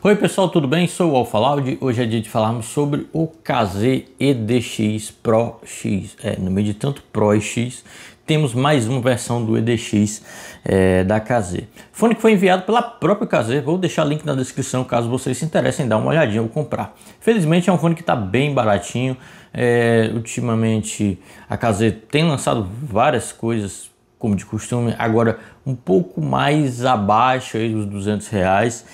Oi pessoal, tudo bem? Sou o Alfalaud. Hoje é dia de falarmos sobre o KZ EDX Pro X. É, no meio de tanto Pro e X, temos mais uma versão do EDX é, da KZ. Fone que foi enviado pela própria KZ, vou deixar o link na descrição caso vocês se interessem em dar uma olhadinha ou comprar. Felizmente é um fone que está bem baratinho, é, ultimamente a KZ tem lançado várias coisas como de costume, agora um pouco mais abaixo aí dos 200 reais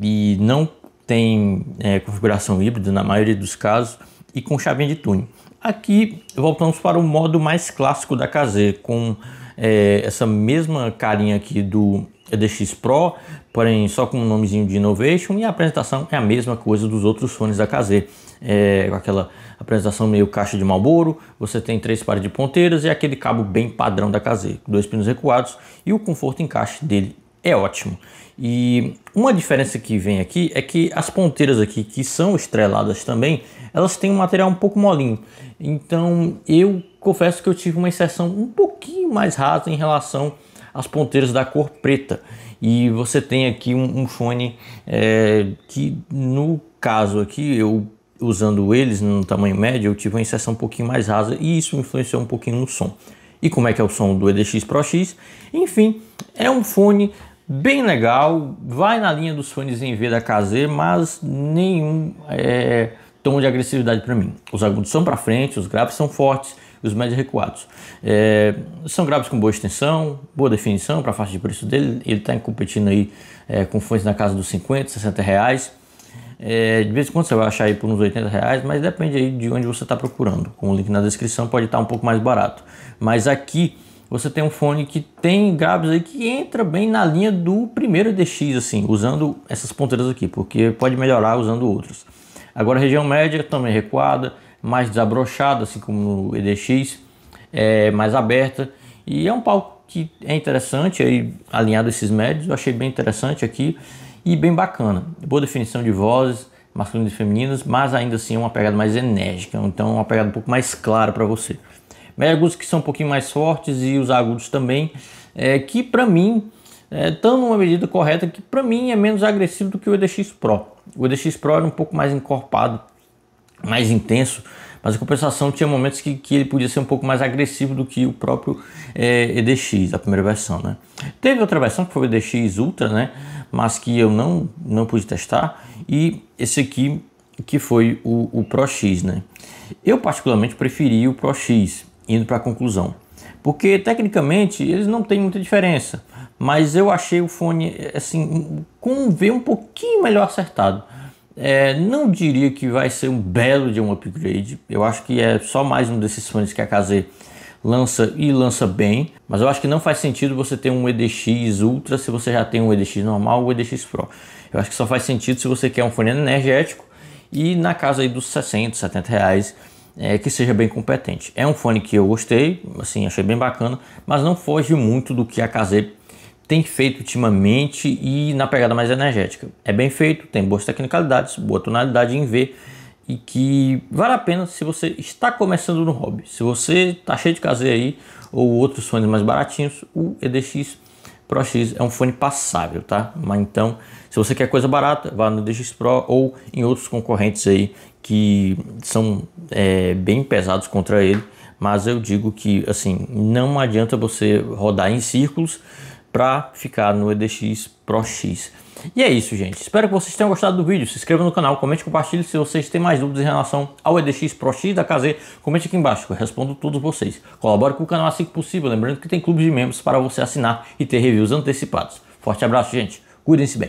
e não tem é, configuração híbrida na maioria dos casos e com chavinha de túnel. Aqui voltamos para o modo mais clássico da KZ, com é, essa mesma carinha aqui do EDX Pro, porém só com um nomezinho de Innovation e a apresentação é a mesma coisa dos outros fones da KZ. É, com aquela apresentação meio caixa de Marlboro, você tem três pares de ponteiras e aquele cabo bem padrão da KZ, dois pinos recuados e o conforto encaixe dele é ótimo. E uma diferença que vem aqui é que as ponteiras aqui, que são estreladas também, elas têm um material um pouco molinho. Então eu confesso que eu tive uma inserção um pouquinho mais rasa em relação às ponteiras da cor preta. E você tem aqui um, um fone é, que no caso aqui eu usando eles no tamanho médio eu tive uma inserção um pouquinho mais rasa e isso influenciou um pouquinho no som. E como é que é o som do EDX Pro X? Enfim, é um fone bem legal, vai na linha dos fones em V da KZ, mas nenhum é, tom de agressividade para mim. Os agudos são para frente, os graves são fortes, os médios recuados. É, são graves com boa extensão, boa definição para a faixa de preço dele, ele está competindo aí é, com fones na casa dos 50, 60 reais. É, de vez em quando você vai achar aí por uns 80 reais, mas depende aí de onde você está procurando. Com o link na descrição pode estar tá um pouco mais barato. Mas aqui você tem um fone que tem graves aí que entra bem na linha do primeiro DX, assim, usando essas ponteiras aqui, porque pode melhorar usando outras. Agora, região média também recuada, mais desabrochada, assim como no EDX, é mais aberta e é um palco que é interessante, aí, alinhado esses médios, eu achei bem interessante aqui e bem bacana. Boa definição de vozes, masculinas e femininas, mas ainda assim é uma pegada mais enérgica, então é uma pegada um pouco mais clara para você né, que são um pouquinho mais fortes e os agudos também, é, que para mim é, estão é, numa medida correta que para mim é menos agressivo do que o EDX Pro. O EDX Pro era um pouco mais encorpado, mais intenso, mas a compensação tinha momentos que, que ele podia ser um pouco mais agressivo do que o próprio é, EDX, a primeira versão, né? Teve outra versão que foi o EDX Ultra, né? Mas que eu não, não pude testar e esse aqui que foi o, o Pro X, né? Eu particularmente preferi o Pro X, indo para a conclusão. Porque tecnicamente eles não têm muita diferença, mas eu achei o fone assim, com ver um pouquinho melhor acertado. É, não diria que vai ser um belo de um upgrade. Eu acho que é só mais um desses fones que a KZ lança e lança bem, mas eu acho que não faz sentido você ter um EDX Ultra se você já tem um EDX normal ou EDX Pro. Eu acho que só faz sentido se você quer um fone energético e na casa aí dos 60, 70 reais é, que seja bem competente. É um fone que eu gostei, assim, achei bem bacana, mas não foge muito do que a KZ tem feito ultimamente e na pegada mais energética. É bem feito, tem boas tecnicalidades, boa tonalidade em V e que vale a pena se você está começando no hobby. Se você está cheio de KZ aí ou outros fones mais baratinhos, o EDX Pro X é um fone passável, tá? Mas então, se você quer coisa barata, vá no EDX Pro ou em outros concorrentes aí que são é, bem pesados contra ele, mas eu digo que assim não adianta você rodar em círculos para ficar no EDX Pro X. E é isso, gente. Espero que vocês tenham gostado do vídeo. Se inscreva no canal, comente, compartilhe se vocês têm mais dúvidas em relação ao EDX Pro X da KZ. Comente aqui embaixo, que eu respondo todos vocês. Colabore com o canal assim que possível, lembrando que tem clubes de membros para você assinar e ter reviews antecipados. Forte abraço, gente. Cuidem-se bem.